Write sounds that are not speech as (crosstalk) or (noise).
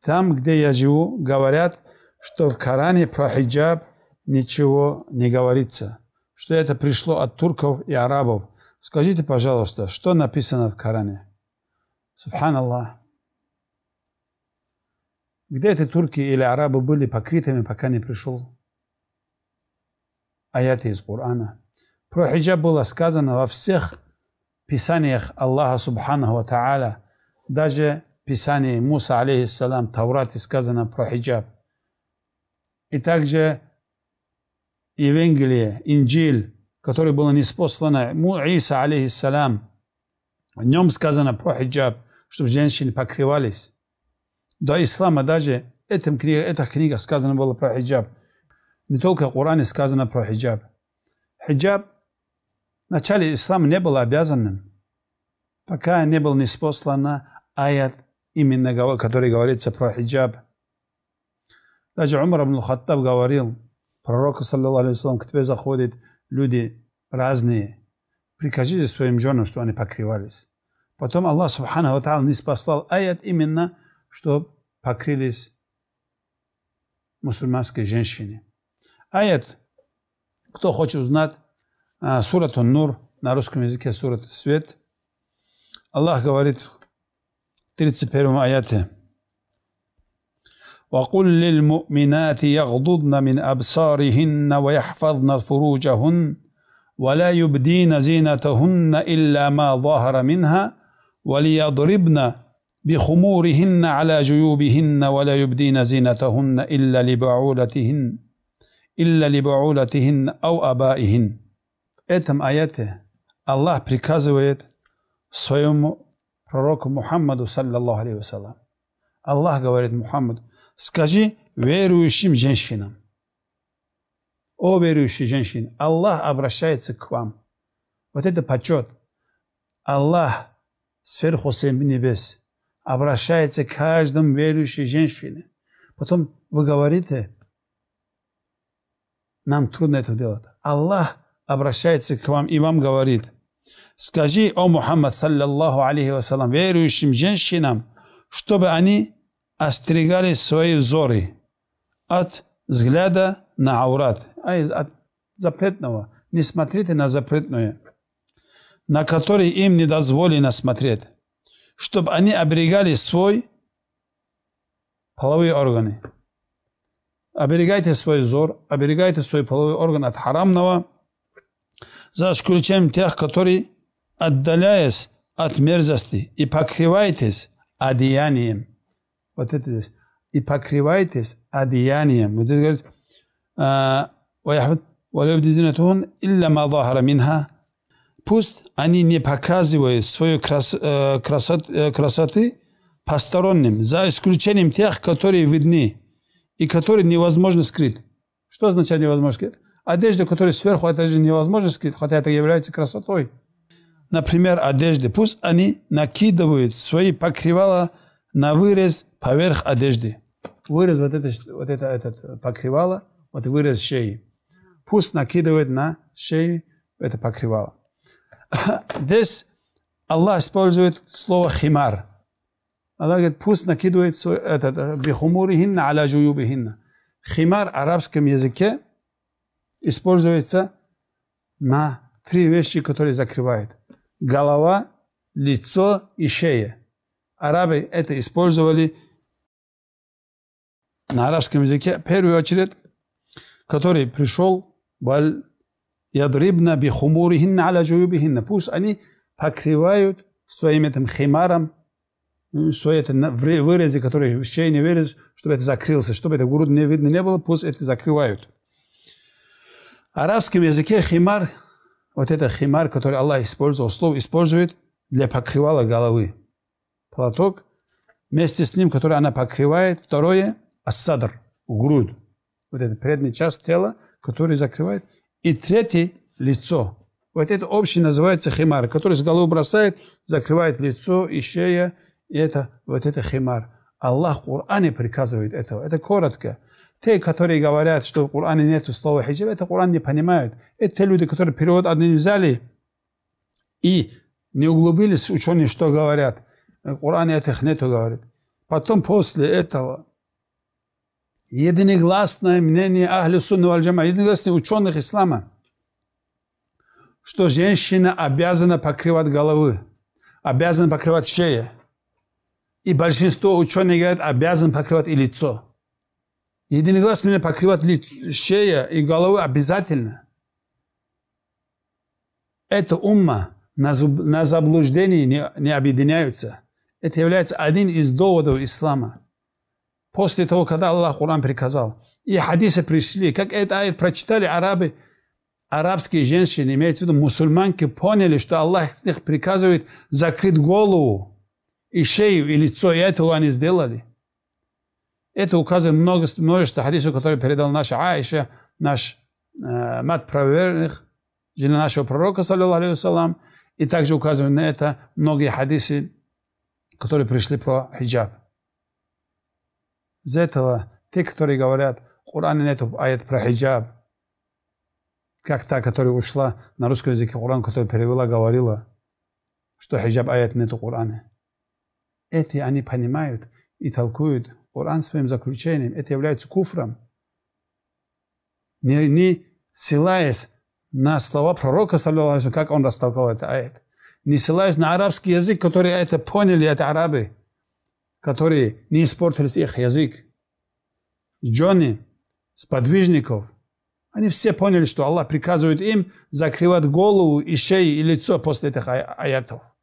там, где я живу, говорят, что в Коране про хиджаб ничего не говорится, что это пришло от турков и арабов. Скажите, пожалуйста, что написано в Коране? Субханаллах. Где эти турки или арабы были покрытыми, пока не пришел аяты из Корана? Про хиджаб было сказано во всех писаниях Аллаха Субхану Ва Та'аля, даже Писании Муса, алейхиссалам, Таврате сказано про хиджаб. И также Евангелие, Инджил, которое было неспослано Иса, алейхиссалам, в нем сказано про хиджаб, чтобы женщины покрывались. До ислама даже этим книга, эта книга сказано было про хиджаб. Не только в Коране сказано про хиджаб. Хиджаб в начале ислама не был обязанным, пока не был неспослан аят именно который говорится про хиджаб. Даже Умар ибн Хаттаб говорил, пророк, саллиллаху алейхи к тебе заходят люди разные. Прикажите своим женам, что они покрывались. Потом Аллах, субхану ва не спасал аят именно, чтобы покрылись мусульманские женщины. Аят, кто хочет узнать, а, сурат Нур, на русском языке сурат Свет. Аллах говорит 31 آياته وقل للمؤمنات يغضضن من أبصارهن ويحفظن فروجهن ولا يبدين زينتهن إلا ما ظهر منها وليضربن بخمورهن على جيوبهن ولا يبدين زينتهن إلا لبعولتهن إلا لبعولتهن أو أبائهن إتم آياته الله Аллах приказывает своему пророку Мухаммаду, саллиллаху алейхи вассалам. Аллах говорит Мухаммаду, скажи верующим женщинам, о верующие женщины, Аллах обращается к вам. Вот это почет. Аллах сверху семи небес обращается к каждому верующей женщине. Потом вы говорите, нам трудно это делать. Аллах обращается к вам и вам говорит – Скажи, о Мухаммад, саллиллаху алейхи вассалам, верующим женщинам, чтобы они остерегали свои взоры от взгляда на аурат, а из от запретного. Не смотрите на запретное, на который им не дозволено смотреть, чтобы они оберегали свой половые органы. Оберегайте свой взор, оберегайте свой половой орган от харамного, за исключением тех, которые, отдаляясь от мерзости и покрывайтесь одеянием. Вот это здесь. И покрывайтесь одеянием. Вот здесь говорит, «А, «Ваяхбад Пусть они не показывают свою крас, э, э, красоты посторонним, за исключением тех, которые видны и которые невозможно скрыть. Что означает невозможно скрыть? одежда, которая сверху, это же невозможно скрыть, хотя это является красотой. Например, одежды. Пусть они накидывают свои покрывала на вырез поверх одежды. Вырез вот это, вот это этот э, покрывало, вот вырез шеи. Пусть накидывает на шею это покрывало. (laughs) Здесь Аллах использует слово химар. Аллах говорит, пусть накидывает этот э, бихумурихинна аля жуюбихинна. Химар в арабском языке используется на три вещи, которые закрывает. Голова, лицо и шея. Арабы это использовали на арабском языке, в первую очередь, который пришел, ядрибна бихумурихинна аля жуюбихинна. Пусть они покрывают своим этим химаром, ну, свои это вырезы, которые в шее не вырез, чтобы это закрылся, чтобы это грудь не видно не было, пусть это закрывают. А арабском языке химар, вот это химар, который Аллах использовал, слово использует для покрывала головы. Платок, вместе с ним, который она покрывает. Второе, ассадр, грудь. Вот это передний часть тела, который закрывает. И третье, лицо. Вот это общий называется химар, который с головы бросает, закрывает лицо и шея. И это, вот это химар. Аллах в Коране приказывает этого. Это коротко. Те, которые говорят, что в Коране нет слова хиджаб, это Коран не понимают. Это те люди, которые перевод один взяли и не углубились, ученые что говорят. В э, Коране этих нету, говорит. Потом после этого единогласное мнение Ахли Сунна Аль-Джама, единогласное ученых ислама, что женщина обязана покрывать головы, обязана покрывать шею. И большинство ученых говорят, обязан покрывать и лицо. Единогласно покрывать лиц, шея и голову обязательно. Эта умма на, зуб, на заблуждении не, не объединяются. Это является один из доводов ислама. После того, когда Аллах Коран приказал, и хадисы пришли, как это аят прочитали арабы, арабские женщины, имеется в виду мусульманки, поняли, что Аллах их приказывает закрыть голову и шею, и лицо, и этого они сделали. Это указывает много, множество хадисов, которые передал наша Аиша, наш э, мат правоверных, жена нашего пророка, саллиллаху алейхи и также указывают на это многие хадисы, которые пришли про хиджаб. Из этого те, которые говорят, в нету нет аят про хиджаб, как та, которая ушла на русском языке Коран, которая перевела, говорила, что хиджаб аят нету в Коране. Эти они понимают и толкуют Коран своим заключением, это является куфром. Не, не ссылаясь на слова пророка, как он растолковал этот аят, не ссылаясь на арабский язык, который это поняли, это арабы, которые не испортились их язык. Джонни, сподвижников, они все поняли, что Аллах приказывает им закрывать голову и шею и лицо после этих аятов.